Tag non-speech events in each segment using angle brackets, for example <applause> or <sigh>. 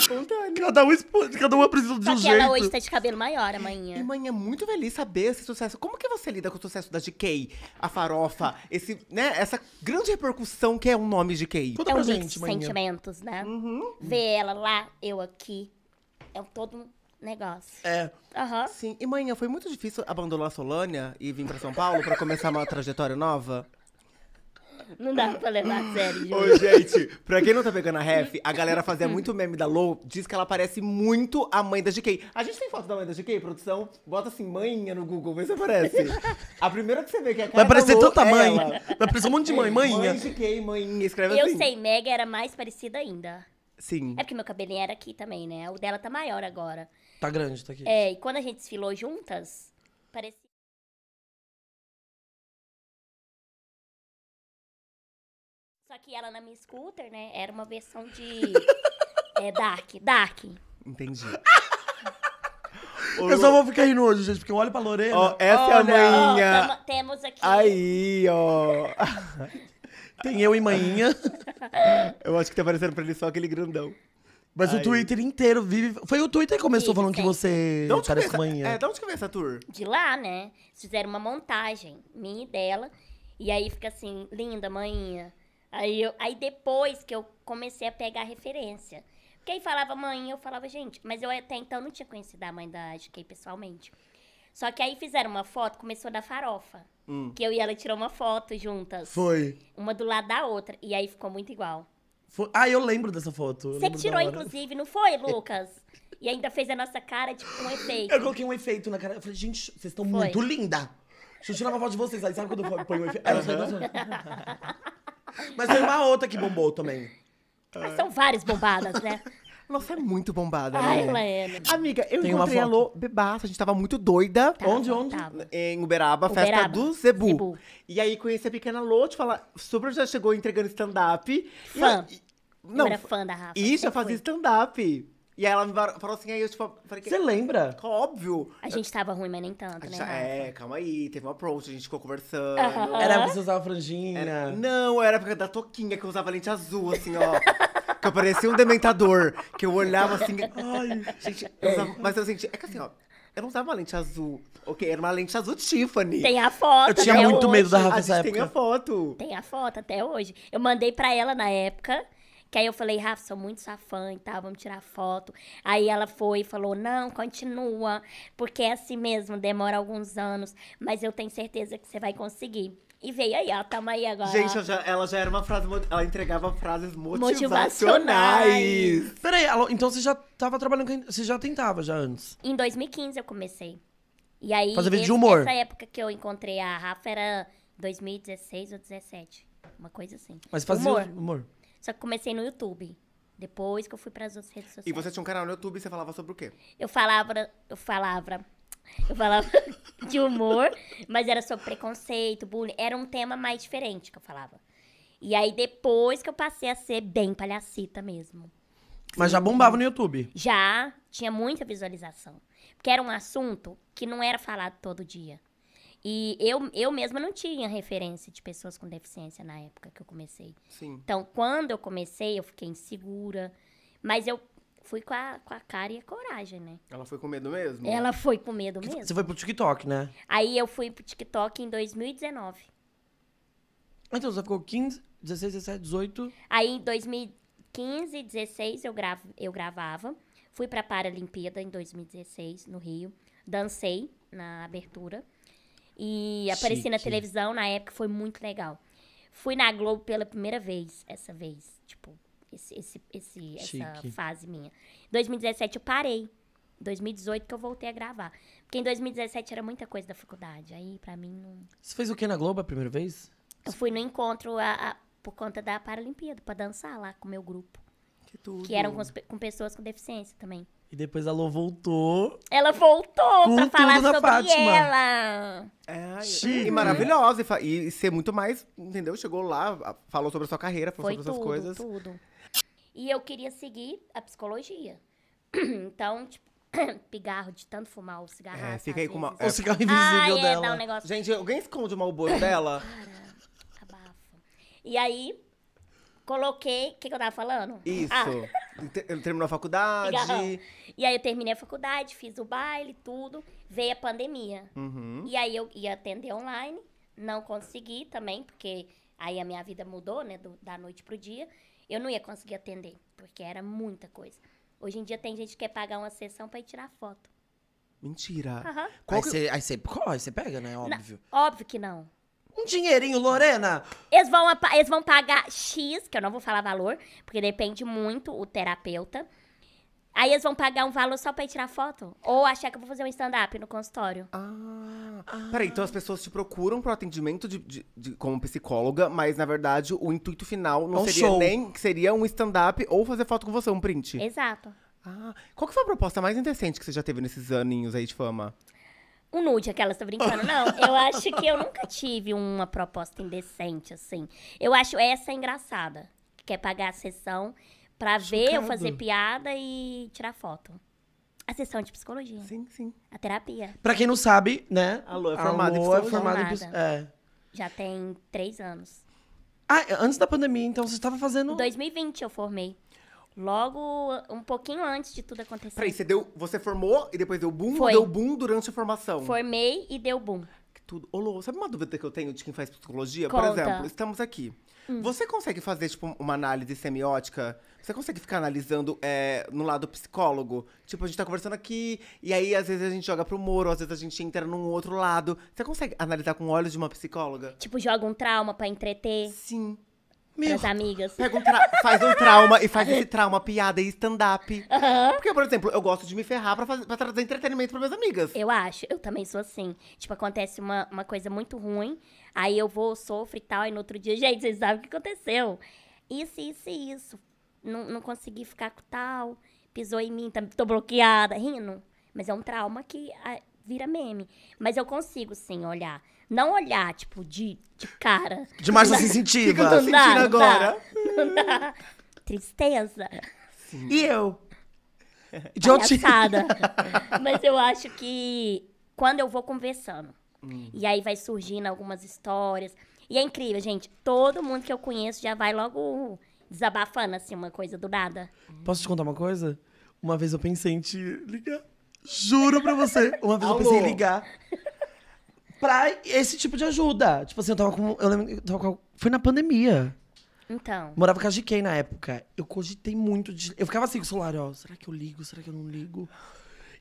Espontâneo. Cada um, cada um apresenta de um que jeito. hoje tá de cabelo maior amanhã. E mãe, é muito feliz saber esse sucesso. Como que você lida com o sucesso da GK, a farofa, esse, né, essa grande repercussão que é um nome de GK? Conta é um gente, mãe. sentimentos, né? Uhum. Ver ela lá, eu aqui. É todo um negócio. É. Uhum. Sim. E, mãe, foi muito difícil abandonar a Solânia e vir pra São Paulo pra começar uma trajetória nova? Não dá pra levar a sério, Ô, gente, pra quem não tá pegando a ref, a galera fazia muito meme da Lou, diz que ela parece muito a mãe da GK. A gente tem foto da mãe da GK, produção? Bota assim, mãinha no Google, vê se aparece. A primeira que você vê que é a cara Vai parecer da Lou, tanta é mãe. ela. Vai aparecer um monte de mãe, mãinha. Mãe GK, mãinha, escreve Eu assim. sei, Meg era mais parecida ainda. Sim. É porque meu cabelinho era aqui também, né? O dela tá maior agora. Tá grande, tá aqui. É, e quando a gente desfilou juntas, parecia. que ela na minha scooter, né? Era uma versão de. <laughs> é, Dark. Dark. Entendi. <laughs> Eu só vou ficar rindo hoje, gente, porque eu olho pra Lorena. Ó, essa Olha, é a manhinha. temos aqui. Aí, ó. <laughs> Tem eu e manhinha. Eu acho que tá aparecendo pra ele só aquele grandão. Mas o Twitter inteiro vive. Foi o Twitter que começou Vive, falando que você De onde parece com manhinha. é, de onde que vem essa tour? de lá, né? Fizeram uma montagem, minha e dela. E aí fica assim, linda, manhinha. Aí, eu, aí depois que eu comecei a pegar referência. Porque aí falava mãe, eu falava, gente, mas eu até então não tinha conhecido a mãe da AJK pessoalmente. Só que aí fizeram uma foto, começou da farofa. Hum. Que eu e ela tirou uma foto juntas. Foi. Uma do lado da outra. E aí ficou muito igual. Foi. Ah, eu lembro dessa foto. Você que tirou, inclusive, não foi, Lucas? e ainda fez a nossa cara, tipo, um efeito. Eu coloquei um efeito na cara. Eu falei, gente, vocês estão muito linda. Deixa eu tirar uma foto de vocês. Aí sabe quando eu ponho um efeito? uhum. Mas tem uma outra que bombou também. Mas ah, são várias bombadas, né? <laughs> Nossa, é muito bombada, né? Ai, ela é. né? Amiga, eu Tem uma encontrei a Lô bebaça, a gente tava muito doida. Tava, onde, onde? tava. Em Uberaba, festa do Zebu. Zebu. E aí conheci a pequena Lô, te falar, super já chegou entregando stand-up. Fã. ela- Eu Não, era fã da Rafa. e já fazia stand-up. E aí ela me falou assim, aí eu tipo, falei Você lembra? Óbvio. A gente tava ruim, mas nem tanto, né? É, calma aí, teve um approach, a gente ficou conversando. Era pra você a franjinha. Era- não, era a época da toquinha que eu usava lente azul, assim, ó. que eu parecia um dementador. Que eu olhava assim. Ai, gente, eu é. usava, mas eu assim, senti. É que assim, ó, eu não usava uma lente azul. Ok, era uma lente azul Tiffany. Tem a foto. Eu tinha até muito hoje. medo da Rafa tem a foto. Tem a foto até hoje. Eu mandei pra ela na época. Que aí eu falei, Rafa, sou muito sua fã e tal, vamos tirar foto. Aí ela foi e falou, não, continua, porque é assim mesmo, demora alguns anos, mas eu tenho certeza que você vai conseguir. E veio aí, ó, tamo aí agora. Gente, já, ela já era uma frase. Ela entregava frases motivacionais. motivacionais. Peraí, então você já tava trabalhando. Você já tentava já antes? Em 2015 eu comecei. E aí. Fazer vídeo de humor. Nessa época que eu encontrei a Rafa era 2016 ou 17. Uma coisa assim. Mas fazia humor. humor. Só que comecei no YouTube. Depois que eu fui para as outras redes sociais. E você tinha um canal no YouTube e você falava sobre o quê? Eu falava, eu falava, eu falava <laughs> de humor, mas era sobre preconceito, bullying, era um tema mais diferente que eu falava. E aí depois que eu passei a ser bem palhacita mesmo. Mas já bombava no YouTube. Já tinha muita visualização, porque era um assunto que não era falado todo dia. E eu, eu mesma não tinha referência de pessoas com deficiência na época que eu comecei. Sim. Então, quando eu comecei, eu fiquei insegura. Mas eu fui com a, com a cara e a coragem, né? Ela foi com medo mesmo? Ela foi com medo mesmo. Você foi pro TikTok, né? Aí eu fui pro TikTok em 2019. Então, você ficou 15, 16, 17, 18... Aí em 2015, 16, eu, gravo, eu gravava. Fui pra Paralimpíada em 2016, no Rio. Dancei na abertura. E apareci Chique. na televisão na época, foi muito legal. Fui na Globo pela primeira vez, essa vez. Tipo, esse, esse, esse essa fase minha. 2017 eu parei. 2018 que eu voltei a gravar. Porque em 2017 era muita coisa da faculdade. Aí, pra mim, não. Você fez o que na Globo a primeira vez? Eu fui no encontro a, a, por conta da Paralimpíada, pra dançar lá com o meu grupo. Que tudo. Que eram com, com pessoas com deficiência também. E depois a ela voltou. Ela voltou pra falar sobre Fátima. ela. É, Chique. e maravilhosa. E, e ser muito mais, entendeu? Chegou lá, falou sobre a sua carreira, falou Foi sobre tudo, essas coisas. tudo. E eu queria seguir a psicologia. <clears throat> então, tipo, <clears throat> pigarro de tanto fumar o cigarro. É, fica aí com uma, é, o cigarro invisível ah, dela. dá um negócio. Gente, alguém esconde o mau bolo dela? Para, abafa. E aí, coloquei. O que, que eu tava falando? Isso. Ah terminou a faculdade. Cigarrão. E aí eu terminei a faculdade, fiz o baile, tudo. Veio a pandemia. Uhum. E aí eu ia atender online, não consegui também, porque aí a minha vida mudou, né? Do, da noite pro dia. Eu não ia conseguir atender, porque era muita coisa. Hoje em dia tem gente que quer pagar uma sessão para ir tirar foto. Mentira. Uhum. Aí você que... pega, né? Óbvio. óbvio que não. Um dinheirinho, Lorena! Eles vão, eles vão pagar X, que eu não vou falar valor, porque depende muito o terapeuta. Aí eles vão pagar um valor só pra ir tirar foto? Ou achar que eu vou fazer um stand-up no consultório? Ah, ah. Peraí, então as pessoas te procuram pro atendimento de, de, de como psicóloga, mas na verdade o intuito final não é um seria show. nem que seria um stand-up ou fazer foto com você, um print. Exato. Ah, qual que foi a proposta mais interessante que você já teve nesses aninhos aí de fama? um nude, aquelas, tá brincando. Não, eu acho que eu nunca tive uma proposta indecente, assim. Eu acho essa engraçada, que é pagar a sessão pra ver eu fazer piada e tirar foto. A sessão é de psicologia. Sim, sim. A terapia. Pra quem não sabe, né? A é formada em é psicologia. É formada É. Já tem três anos. Ah, antes da pandemia, então, você estava fazendo... 2020 eu formei. Logo, um pouquinho antes de tudo acontecer. Peraí, você deu. Você formou e depois deu boom Foi. ou deu boom durante a formação? Formei e deu boom. Que tudo. Ô, Lô, sabe uma dúvida que eu tenho de quem faz psicologia? Conta. Por exemplo, estamos aqui. Hum. Você consegue fazer, tipo, uma análise semiótica? Você consegue ficar analisando é, no lado psicólogo? Tipo, a gente tá conversando aqui, e aí às vezes a gente joga pro muro, às vezes a gente entra num outro lado. Você consegue analisar com olhos de uma psicóloga? Tipo, joga um trauma para entreter? Sim. Meu, amigas. Pega um faz um trauma e faz esse <laughs> trauma piada e stand-up. Porque, por exemplo, eu gosto de me ferrar pra, fazer, pra trazer entretenimento para minhas amigas. Eu acho, eu também sou assim. Tipo, acontece uma, uma coisa muito ruim, aí eu vou, sofro e tal, e no outro dia, gente, vocês sabem o que aconteceu. Isso, isso e isso. Não, não consegui ficar com tal, pisou em mim, tô bloqueada, rindo. Mas é um trauma que a, ah, vira meme. Mas eu consigo, sim, olhar não olhar, tipo, de, de cara. De mais se sentido. tô sentindo dá, tá? agora? dá, <laughs> dá. Tristeza. Sim. E eu? De onde? <laughs> Mas eu acho que quando eu vou conversando, hum. e aí vai surgindo algumas histórias. E é incrível, gente. Todo mundo que eu conheço já vai logo desabafando, assim, uma coisa do nada. Posso te contar uma coisa? Uma vez eu pensei em te ligar. Juro pra você. Uma vez Alô. eu pensei em ligar pra esse tipo de ajuda. Tipo assim, eu tava com. Eu lembro, eu com, foi na pandemia. Então. Morava com a GK na época. Eu cogitei muito de. Eu ficava assim com o celular, ó. Será que eu ligo? Será que eu não ligo?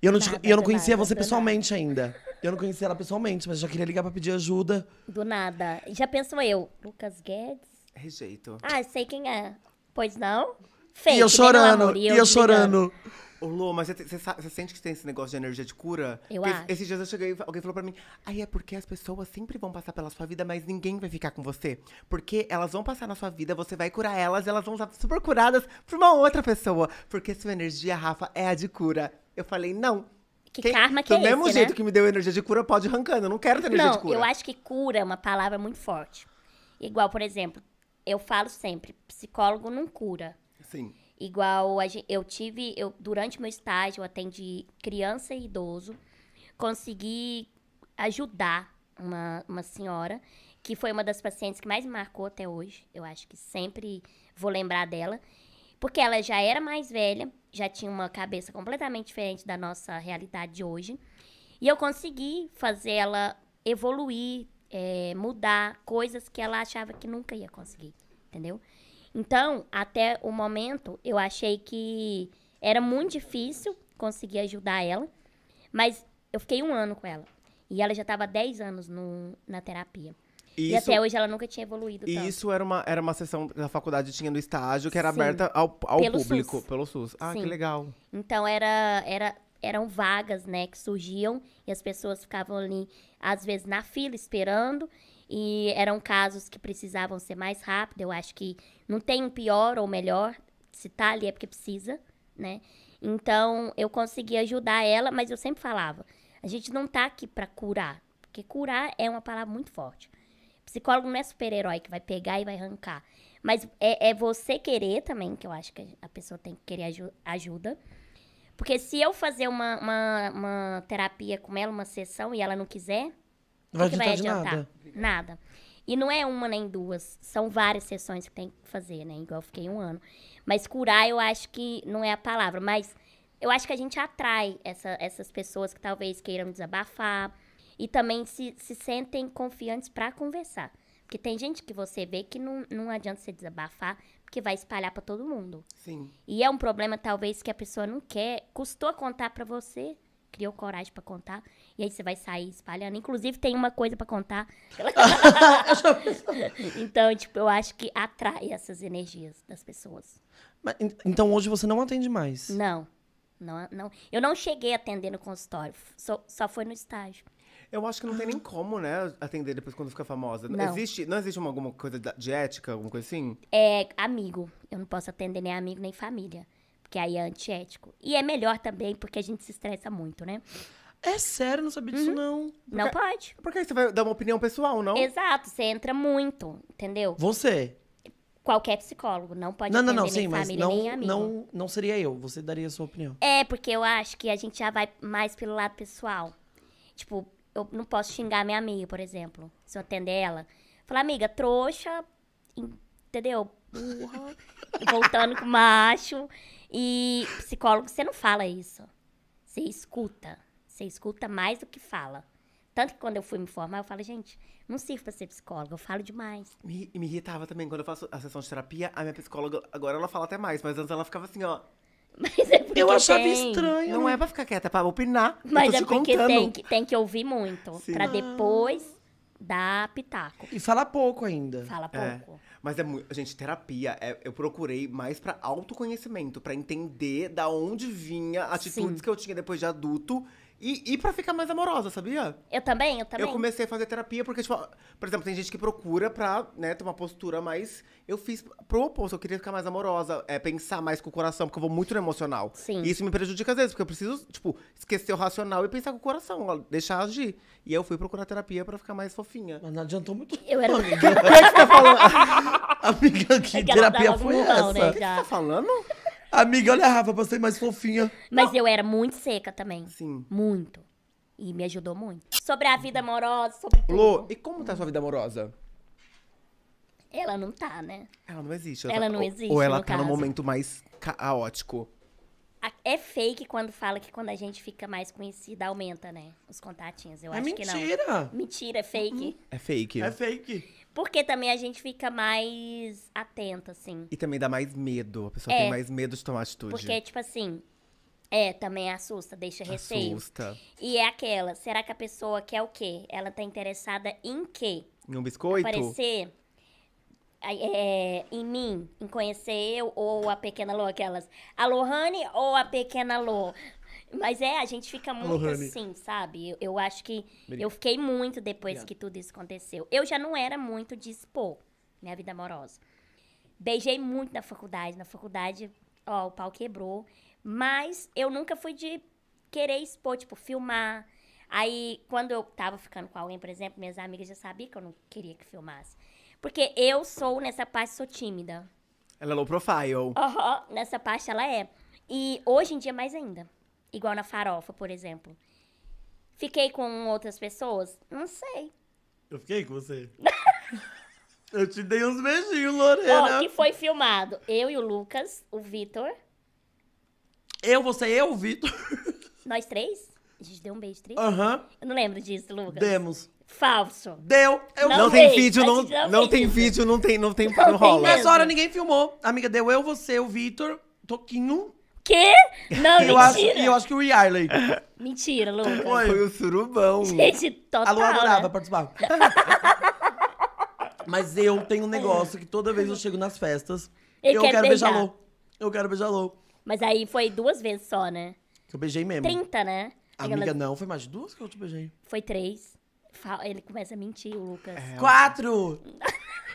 E eu não, nada, te, eu não conhecia nada, você pessoalmente nada. ainda. Eu não conhecia ela pessoalmente, mas já queria ligar pra pedir ajuda. Do nada. Já pensou eu, Lucas Guedes? Rejeito. Ah, sei quem é. Pois não? Fake, e eu chorando, amor, e eu, e eu chorando. Ô, Lô, mas você sente que tem esse negócio de energia de cura? Eu porque acho. Esses dias eu cheguei, alguém falou pra mim, aí ah, é porque as pessoas sempre vão passar pela sua vida, mas ninguém vai ficar com você. Porque elas vão passar na sua vida, você vai curar elas, elas vão estar super curadas por uma outra pessoa. Porque sua energia, Rafa, é a de cura. Eu falei, não. Que Quem, karma que é esse, Do né? mesmo jeito que me deu energia de cura, pode arrancando. Eu não quero ter energia não, de cura. eu acho que cura é uma palavra muito forte. Igual, por exemplo, eu falo sempre, psicólogo não cura. Sim. Igual eu tive, eu durante meu estágio eu atendi criança e idoso, consegui ajudar uma, uma senhora que foi uma das pacientes que mais me marcou até hoje. Eu acho que sempre vou lembrar dela, porque ela já era mais velha, já tinha uma cabeça completamente diferente da nossa realidade de hoje, e eu consegui fazer ela evoluir, é, mudar coisas que ela achava que nunca ia conseguir, entendeu? Então, até o momento, eu achei que era muito difícil conseguir ajudar ela, mas eu fiquei um ano com ela. E ela já estava 10 anos no, na terapia. Isso, e até hoje ela nunca tinha evoluído E isso era uma, era uma sessão da faculdade, tinha no estágio, que era Sim. aberta ao, ao pelo público, SUS. pelo SUS. Ah, Sim. que legal. Então era, era, eram vagas, né, que surgiam e as pessoas ficavam ali, às vezes, na fila esperando. E eram casos que precisavam ser mais rápido. Eu acho que não tem um pior ou melhor. Se tá ali é porque precisa, né? Então, eu consegui ajudar ela, mas eu sempre falava: a gente não tá aqui para curar. Porque curar é uma palavra muito forte. Psicólogo não é super-herói que vai pegar e vai arrancar. Mas é, é, você querer também, que eu acho que a pessoa tem que querer aj ajuda. Porque se eu fazer uma, uma, uma, terapia com ela, uma sessão, e ela não quiser, não vai, que vai adiantar. Nada. Nada. E não é uma nem duas, são várias sessões que tem que fazer, né? Igual eu fiquei um ano. Mas curar eu acho que não é a palavra, mas eu acho que a gente atrai essa, essas pessoas que talvez queiram desabafar e também se, se sentem confiantes para conversar. Porque tem gente que você vê que não, não adianta você desabafar, porque vai espalhar para todo mundo. Sim. E é um problema, talvez, que a pessoa não quer, custou contar para você criou coragem para contar. E aí você vai sair espalhando. Inclusive, tem uma coisa para contar. <laughs> então, tipo, eu acho que atrai essas energias das pessoas. Mas, então, hoje você não atende mais? Não. não, não. Eu não cheguei atendendo consultório. Só, só foi no estágio. Eu acho que não tem nem como, né, atender depois quando fica famosa. Não. Existe, não existe uma, alguma coisa de ética, alguma coisa assim? É, amigo. Eu não posso atender nem amigo, nem família porque aí é antiético. E é melhor também, porque a gente se estressa muito, né? É sério, não sabia disso, uhum. não. Porque, não pode. Porque você vai dar uma opinião pessoal, não? Exato, você entra muito, entendeu? Você. Qualquer psicólogo, não pode não, não, não, sim, mas nem amigo. não, não seria eu, você daria a sua opinião. É, porque eu acho que a gente já vai mais pelo lado pessoal. Tipo, eu não posso xingar minha amiga, por exemplo, se eu atender ela. Falar, amiga, trouxa, entendeu? burra, voltando com macho. E psicólogo, você não fala isso. Você escuta. Você escuta mais do que fala. Tanto que quando eu fui me formar, eu falo, gente, não sirvo pra ser psicóloga, eu falo demais. Me, me irritava também quando eu faço a sessão de terapia, a minha psicóloga, agora ela fala até mais, mas antes ela ficava assim, ó. Mas é porque eu achava tem. estranho. Não é pra ficar quieta, é pra opinar. Mas é porque contando. tem que, tem que ouvir muito. Sim. Pra depois dar pitaco. E fala pouco ainda. Fala é. pouco. É. Mas é muito. Gente, terapia, é, eu procurei mais pra autoconhecimento, pra entender da onde vinha atitudes Sim. que eu tinha depois de adulto e, e pra ficar mais amorosa, sabia? Eu também, eu também. Eu comecei a fazer terapia porque, tipo, por exemplo, tem gente que procura pra, né, ter uma postura mais. Eu fiz pro oposto, eu queria ficar mais amorosa, é, pensar mais com o coração, porque eu vou muito no emocional. Sim. E isso me prejudica às vezes, porque eu preciso, tipo, esquecer o racional e pensar com o coração, deixar agir. E eu fui procurar terapia pra ficar mais fofinha. Mas não adiantou muito. Eu era. <laughs> <laughs> o que, que você tá falando? <laughs> Amiga, que, é terapia foi essa? Né, o que você tá falando? Amiga, olha a Rafa passei mais fofinha. Mas eu era muito seca também. Sim. Muito. E me ajudou muito. Sobre a vida amorosa, sobre tudo. e como tá a sua vida amorosa? Ela não tá, né? Ela não existe. Ela, ela tá... não existe. Ou ela no tá caso. num momento mais caótico. É fake quando fala que quando a gente fica mais conhecida, aumenta, né? Os contatinhos. Eu é acho mentira. que não. Mentira! Mentira, é fake. Uhum. É fake. É fake. Porque também a gente fica mais atenta, assim. E também dá mais medo. A pessoa é, tem mais medo de tomar atitude. Porque, tipo assim. É, também assusta, deixa receio. Assusta. E é aquela. Será que a pessoa quer o quê? Ela tá interessada em quê? Em um biscoito? Aparecer. É, em mim, em conhecer eu ou a pequena Lô, aquelas. A Lohane ou a pequena Lô? Mas é, a gente fica muito oh, assim, sabe? Eu, eu acho que Obrigado. eu fiquei muito depois Obrigado. que tudo isso aconteceu. Eu já não era muito de expor minha vida amorosa. Beijei muito na faculdade. Na faculdade, ó, o pau quebrou. Mas eu nunca fui de querer expor, tipo, filmar. Aí, quando eu tava ficando com alguém, por exemplo, minhas amigas já sabiam que eu não queria que filmasse. Porque eu sou, nessa parte, sou tímida. Ela é low profile. Aham, uhum, nessa parte ela é. E hoje em dia, mais ainda. Igual na farofa, por exemplo. Fiquei com outras pessoas? Não sei. Eu fiquei com você. <laughs> eu te dei uns beijinhos, Lorena. Ó, que foi filmado. Eu e o Lucas, o Vitor. Eu, você, eu, o Vitor. <laughs> Nós três? A gente deu um beijo três? Aham. Uhum. Eu não lembro disso, Lucas. Demos. Falso. Deu. Eu não, não tem vídeo, não, não, não tem vídeo, não tem, não tem, não, não rola. Nessa hora ninguém filmou. Amiga, deu eu, você, o Vitor, Toquinho Quê? Não, eu mentira. Acho, eu acho que o Yarley. Mentira, Lucas. Foi. Foi o surubão. Gente, total, A Lu adorava né? participar. Mas eu tenho um negócio que toda vez eu chego nas festas, eu, eu quero, quero beijar Lu. Eu quero beijar Lu. Mas aí foi duas vezes só, né? Que eu beijei mesmo. trinta né? Amiga, Aquela... não, foi mais de duas que eu te beijei. Foi três. Ele começa a mentir, o Lucas. É. Quatro!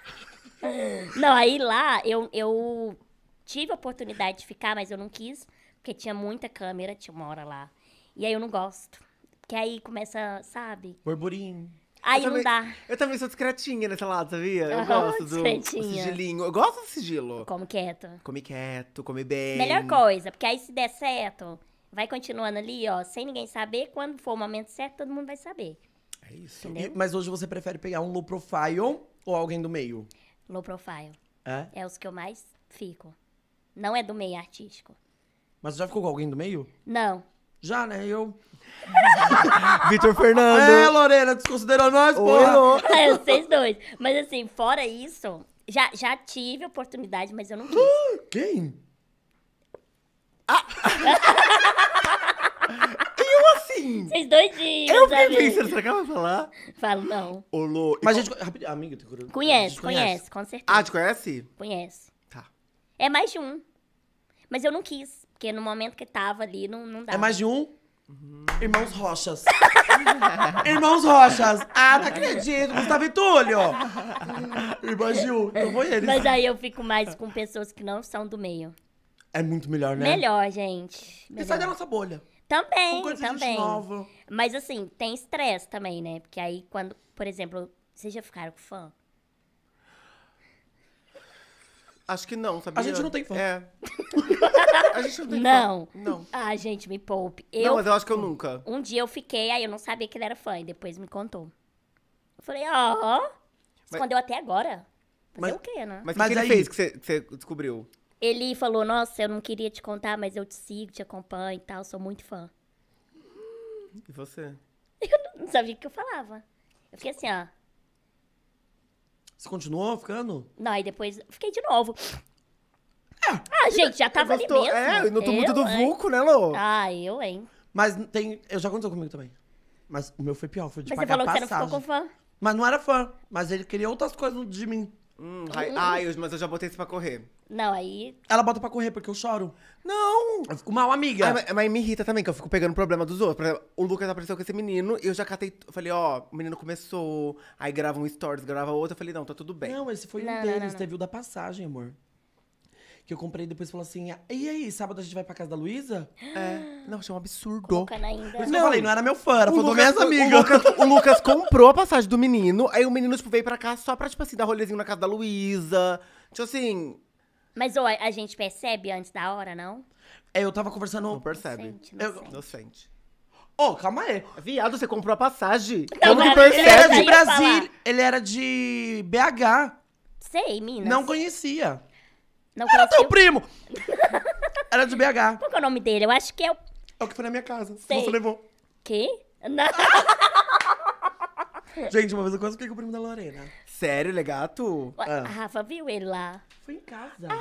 <laughs> não, aí lá eu, eu tive a oportunidade de ficar, mas eu não quis, porque tinha muita câmera, tinha uma hora lá. E aí eu não gosto. Porque aí começa, sabe? Burburinho. Aí não dá. Eu também sou discretinha nesse lado, sabia? Eu uhum, gosto do, do sigilinho. Eu gosto do sigilo. Como quieto. Come quieto, come bem. Melhor coisa, porque aí se der certo, vai continuando ali, ó, sem ninguém saber. Quando for o momento certo, todo mundo vai saber. É isso. E, mas hoje você prefere pegar um low profile ou alguém do meio? Low profile. É? É os que eu mais fico. Não é do meio artístico. Mas já ficou com alguém do meio? Não. Já, né? Eu. <laughs> Vitor Fernando. É, Lorena, desconsiderou nós, pô. <laughs> É, vocês dois. Mas assim, fora isso, já, já tive oportunidade, mas eu não quis. <gasps> Quem? Ah. <laughs> eu assim. Vocês dois dias. Eu fiquei sabe? pensando, será que ela vai falar? Falo, não. Olô. Mas a gente. Rapidinho, amiga, tô curioso. conhece, conhece, com certeza. Ah, te conhece? Conhece. É mais de um. Mas eu não quis, porque no momento que tava ali, não, não dava. É mais de um? Uhum. Irmãos Rochas. <laughs> Irmãos Rochas. Ah, não acredito. Gustavo e Túlio. Irmãos de um. Eu então vou eles. Mas aí eu fico mais com pessoas que não são do meio. É muito melhor, né? Melhor, gente. Melhor. E sai da nossa bolha. Também, também. Mas assim, tem estresse também, né? Porque aí quando, por exemplo, vocês já ficaram com fã? Acho que não, sabia? A gente não tem fã. É. <laughs> A gente não tem Não. fã. Não. Ah, gente, me poupe. Eu, Não, mas eu acho que eu nunca. Um dia eu fiquei, aí eu não sabia que ele era fã, e depois me contou. Eu falei, ó, escondeu até agora. Mas- o quê, né? Mas o que Mas que aí- fez que você, descobriu? Ele falou, nossa, eu não queria te contar, mas eu te sigo, te acompanho e tal, sou muito fã. E você? <laughs> Eu Não sabia o que eu falava. Eu fiquei assim, ó, você continuou ficando? Não, aí depois fiquei de novo. É, ah, gente, já é tava ali mesmo. É, não tô eu, do hein? vulco, né, Lô? Ah, eu, hein. Mas tem... Eu já aconteceu comigo também. Mas o meu foi pior, foi de mas pagar Mas você falou que você não ficou com fã. Mas não era fã. Mas ele queria outras coisas de mim. Hum, hum, ai, ai, eu- mas eu já botei isso pra correr. Não, aí. Ela bota pra correr porque eu choro. Não! Eu fico mal, amiga. Ai, mas, mas me irrita também, que eu fico pegando o problema dos outros. Por exemplo, o Lucas apareceu com esse menino, e eu já catei. Falei, ó, o menino começou. Aí grava um stories, grava outro. Eu falei, não, tá tudo bem. Não, esse foi Não, um não, deles. não, não. Teve o da passagem, amor que eu comprei depois falou assim: e aí, sábado a gente vai pra casa da Luísa? <gasps> é. Não, achei um absurdo. ainda. não, eu falei, não era meu fã, era fã do minhas amigas. O Lucas, o Lucas <laughs> comprou a passagem do menino, aí o menino, tipo, veio pra cá só pra, tipo assim, dar rolezinho na casa da Luísa. Tipo assim. Mas ó, a gente percebe antes da hora, não? É, eu tava conversando. Não percebe. Inocente, eu... não sente Ô, oh, calma aí. Viado, você comprou a passagem. Não, Como que percebe? Ele era de Brasília. Ele era de BH. Sei, Minas. Não conhecia. Não Era teu primo! <laughs> Era de BH. Qual que é o nome dele? Eu acho que é o. É o que foi na minha casa. Sei. Você levou. Quê? Não. <laughs> Gente, uma vez eu quase fiquei com o primo da Lorena. Sério, ele é gato? Ah. A Ah. Rafa viu ele lá. Foi em casa. Ah!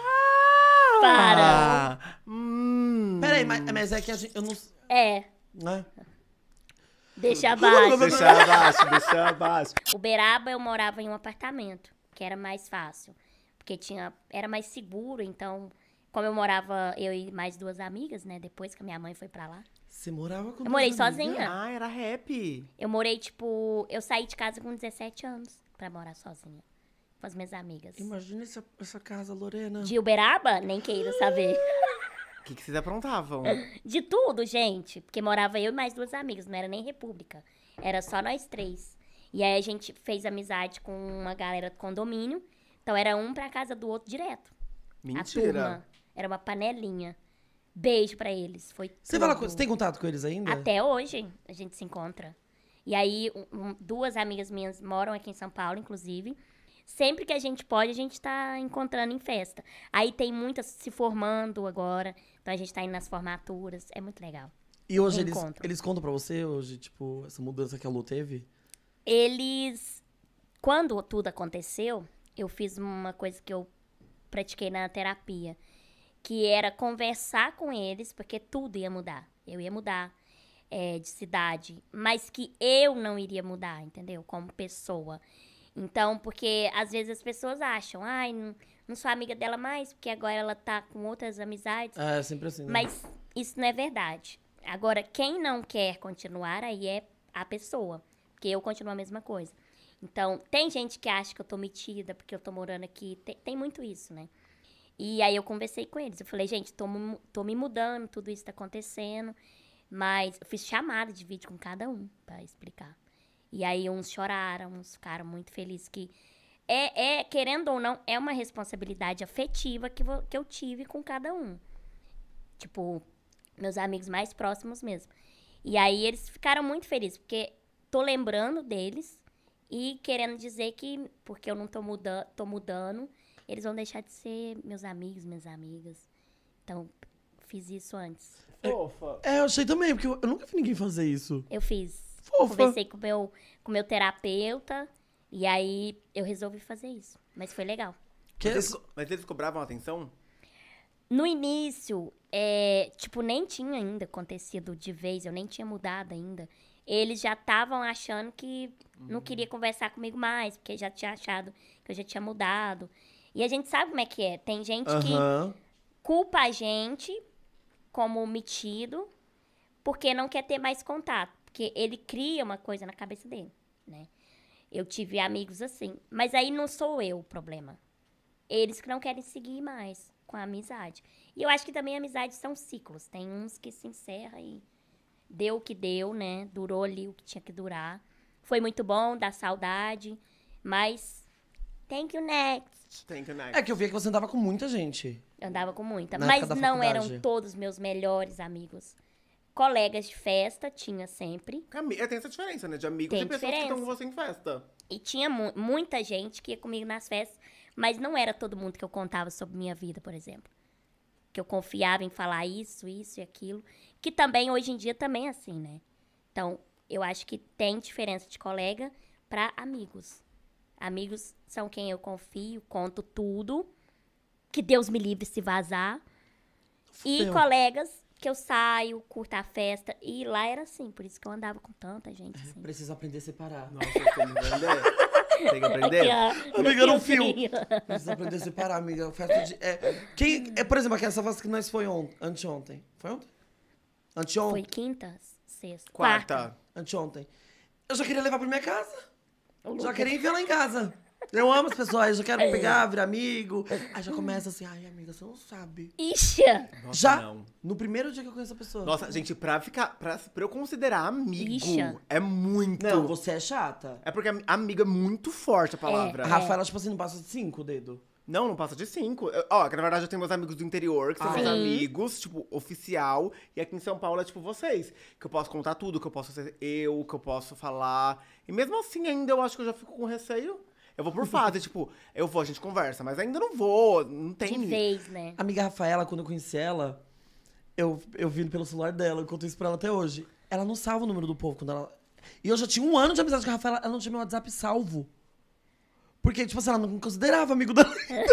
Para. Ah, hum. Peraí, mas, mas é que a gente. Eu não. É. Né? Deixa abaixo. Deixa abaixo, deixa abaixo. Uberaba eu morava em um apartamento, que era mais fácil porque tinha era mais seguro, então como eu morava eu e mais duas amigas, né, depois que a minha mãe foi para lá. Você morava com Eu morei amigas? sozinha. Ah, era rap. Eu morei tipo, eu saí de casa com 17 anos para morar sozinha com as minhas amigas. Imagina essa, essa casa, Lorena. De Uberaba? Nem queira saber. <laughs> O que, que vocês aprontavam? <laughs> De tudo, gente. Porque morava eu e mais duas amigas, não era nem república. Era só nós três. E aí a gente fez amizade com uma galera do condomínio. Então era um pra casa do outro direto. Mentira. A turma. Era uma panelinha. Beijo pra eles. Foi você, fala com, você tem contato com eles ainda? Até hoje a gente se encontra. E aí, um, duas amigas minhas moram aqui em São Paulo, inclusive. Sempre que a gente pode, a gente tá encontrando em festa. Aí tem muitas se formando agora. Então a gente tá indo nas formaturas. É muito legal. E hoje eles, eles contam pra você, hoje, tipo, essa mudança que a Lu teve? Eles. Quando tudo aconteceu, eu fiz uma coisa que eu pratiquei na terapia, que era conversar com eles, porque tudo ia mudar. Eu ia mudar é, de cidade, mas que eu não iria mudar, entendeu? Como pessoa. Então, porque às vezes as pessoas acham, ai, não, não sou amiga dela mais, porque agora ela tá com outras amizades. Ah, é sempre assim. Né? Mas isso não é verdade. Agora, quem não quer continuar, aí é a pessoa. Porque eu continuo a mesma coisa. Então, tem gente que acha que eu tô metida porque eu tô morando aqui. Tem, tem muito isso, né? E aí eu conversei com eles. Eu falei, gente, tô, tô me mudando, tudo isso tá acontecendo. Mas eu fiz chamada de vídeo com cada um para explicar. E aí uns choraram, uns ficaram muito felizes que é, é, querendo ou não, é uma responsabilidade afetiva que, vou, que eu tive com cada um. Tipo, meus amigos mais próximos mesmo. E aí eles ficaram muito felizes, porque tô lembrando deles e querendo dizer que, porque eu não tô, muda tô mudando, eles vão deixar de ser meus amigos, minhas amigas. Então, fiz isso antes. Fofa. É, eu achei também, porque eu, eu nunca vi ninguém fazer isso. Eu fiz. Fofa. Conversei com meu, com meu terapeuta, e aí eu resolvi fazer isso. Mas foi legal. Que mas, é eles, mas eles cobravam atenção? No início, é, tipo, nem tinha ainda acontecido de vez, eu nem tinha mudado ainda eles já estavam achando que uhum. não queria conversar comigo mais, porque já tinha achado que eu já tinha mudado. E a gente sabe como é que é. Tem gente uhum. que culpa a gente como metido, porque não quer ter mais contato. Porque ele cria uma coisa na cabeça dele, né? Eu tive amigos assim. Mas aí não sou eu o problema. Eles que não querem seguir mais com a amizade. E eu acho que também amizades são ciclos. Tem uns que se encerra e deu o que deu, né? Durou ali o que tinha que durar. Foi muito bom, dá saudade, mas thank you next. Thank you next. É que eu via que você andava com muita gente. Eu andava com muita, Na mas não eram todos meus melhores amigos. Colegas de festa tinha sempre. É, tem essa diferença, né? De amigos tem e pessoas que estão com você em festa. E tinha mu muita gente que ia comigo nas festas, mas não era todo mundo que eu contava sobre minha vida, por exemplo. Que eu confiava em falar isso, isso e aquilo. Que também, hoje em dia, também é assim, né? Então, eu acho que tem diferença de colega para amigos. Amigos são quem eu confio, conto tudo. Que Deus me livre se vazar. Fudeu. E colegas que eu saio, curto a festa. E lá era assim, por isso que eu andava com tanta gente. É, assim. Preciso aprender a separar. Nossa, que aprender. Tem que aprender? É, amiga, não fio. precisa aprender a separar, amiga. Festa de. É, quem, é, por exemplo, aquela festa que nós foi ontem. anteontem. Foi ontem? Anteontem. Foi quinta? Sexta? Quarta. Quarta. Anteontem. Eu já queria levar pra minha casa. Já queria enviar lá em casa. Eu amo as pessoas, eu já quero é. pegar, virar amigo. Aí já começa assim, ai, amiga, você não sabe. Ixi! Nossa, já não. no primeiro dia que eu conheço a pessoa. Nossa, gente, pra ficar. Pra, pra eu considerar amigo Ixi. é muito. Não, você é chata. É porque amigo é muito forte a é, palavra. É, a Rafaela, é. tipo assim, não passa cinco dedos. Não, não passa de cinco. ó, que na verdade eu tenho meus amigos do interior, que são meus amigos, tipo, oficial. E aqui em São Paulo é tipo vocês. Que eu posso contar tudo, que eu posso ser eu, que eu posso falar. E mesmo assim, ainda eu acho que eu já fico com receio. Eu vou por fase, <laughs> tipo, eu vou, a gente conversa, mas ainda não vou, não tem. De vez, né? A amiga Rafaela, quando eu conheci ela, eu, eu vi pelo celular dela, eu conto isso pra ela até hoje. Ela não salva o número do povo quando ela. E eu já tinha um ano de amizade com a Rafaela, ela não tinha meu WhatsApp salvo. Porque, tipo assim, ela não considerava amigo da Lenda.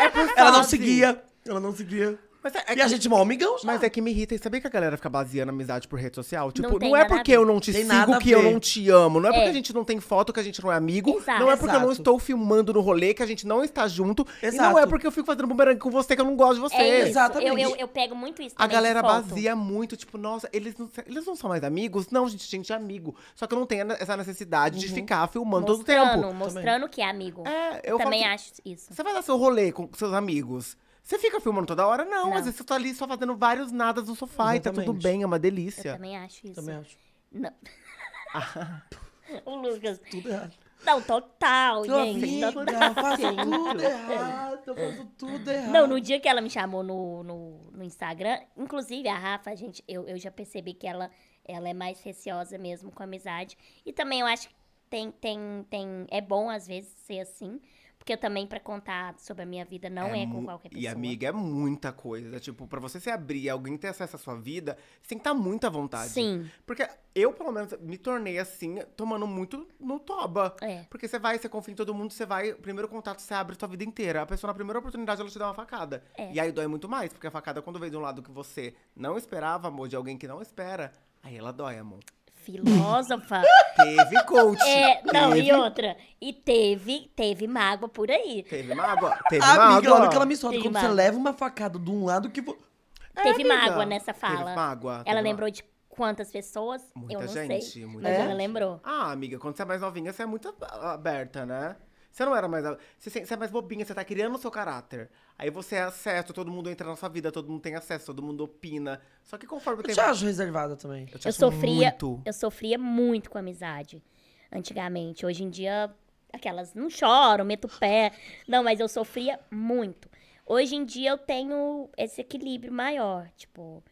É ela não seguia. Ela não seguia. Mas é, é e que... a gente é mal amigão já. Mas é que me irrita. E saber que a galera fica baseando amizade por rede social? Tipo, não, não é porque eu não te tem sigo que eu não te amo. Não é, é, porque a gente não tem foto que a gente não é amigo. Exato. Não é porque Exato. eu não estou filmando no rolê que a gente não está junto. Exato. E não é porque eu fico fazendo bumerangue com você que eu não gosto de você. É Exatamente. Eu, eu, eu, pego muito isso A galera baseia muito. Tipo, nossa, eles não, eles não são mais amigos? Não, gente, gente é amigo. Só que eu não tenho essa necessidade uhum. de ficar filmando mostrando, todo o tempo. Mostrando também. que é amigo. É, eu Também faço... acho isso. Você vai dar seu rolê com seus amigos. Você fica filmando toda hora? Não, Não. às vezes você tá ali só fazendo vários nadas no sofá e tá tudo bem, é uma delícia. Eu também acho isso. Também acho. Não. o Lucas. Tudo errado. Não, total, gente. total. eu faço tudo errado, eu faço tudo errado. Não, no dia que ela me chamou no, no, no Instagram, inclusive a Rafa, gente, eu, eu já percebi que ela, ela é mais receosa mesmo com a amizade. E também eu acho que tem, tem, tem, é bom às vezes ser assim, porque eu também, para contar sobre a minha vida, não é, é com qualquer pessoa. E, amiga, é muita coisa. Tipo, para você se abrir e alguém ter acesso à sua vida, você tem que estar tá muito à vontade. Sim. Porque eu, pelo menos, me tornei assim, tomando muito no toba. É. Porque você vai, você confia em todo mundo, você vai, primeiro contato, você abre a sua vida inteira. A pessoa, na primeira oportunidade, ela te dá uma facada. É. E aí dói muito mais, porque a facada, quando vem de um lado que você não esperava, amor, de alguém que não espera, aí ela dói, amor filósofa. Teve coach. É, não, teve. e outra. E teve, teve mágoa por aí. Teve mágoa? Teve Amiga, mágoa. Amiga, olha que ela me solta. Teve quando mágoa. você leva uma facada de um lado que... É, teve amiga. mágoa nessa fala. Teve mágoa. Teve ela mágoa. lembrou de quantas pessoas? Muita eu não gente, sei. Muita mas gente. ela lembrou. Ah, amiga, quando você é mais novinha, você é muito aberta, né? Você não era mais. Você, você é mais bobinha, você tá criando o seu caráter. Aí você é acesso, todo mundo entra na sua vida, todo mundo tem acesso, todo mundo opina. Só que conforme o tempo. Eu te acho reservada também. Eu, te eu sofria. Muito. Eu sofria muito com amizade. Antigamente. Hoje em dia, aquelas não choram, meto o pé. Não, mas eu sofria muito. Hoje em dia eu tenho esse equilíbrio maior. Tipo,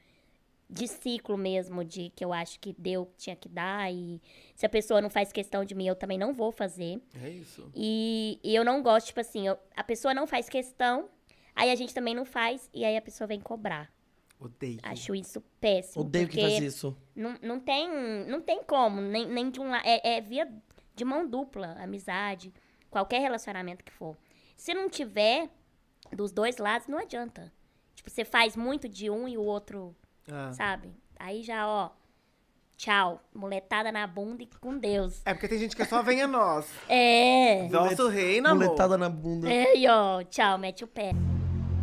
de ciclo mesmo, de que eu acho que deu, tinha que dar, e se a pessoa não faz questão de mim, eu também não vou fazer. É isso. E, e eu não gosto, tipo assim, eu, a pessoa não faz questão, aí a gente também não faz, e aí a pessoa vem cobrar. Odeio. Acho isso péssimo. Odeio que faz isso. Não, não, tem, não tem como, nem, nem de um lado. É, é via de mão dupla, amizade, qualquer relacionamento que for. Se não tiver dos dois lados, não adianta. Tipo, você faz muito de um e o outro ah. Sabe? Aí já, ó, tchau. Moletada na bunda e com Deus. É porque tem gente que é só vem a nós. É. Nosso reino, Moletada na bunda. É, e ó, tchau, mete o pé.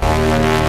Thank you.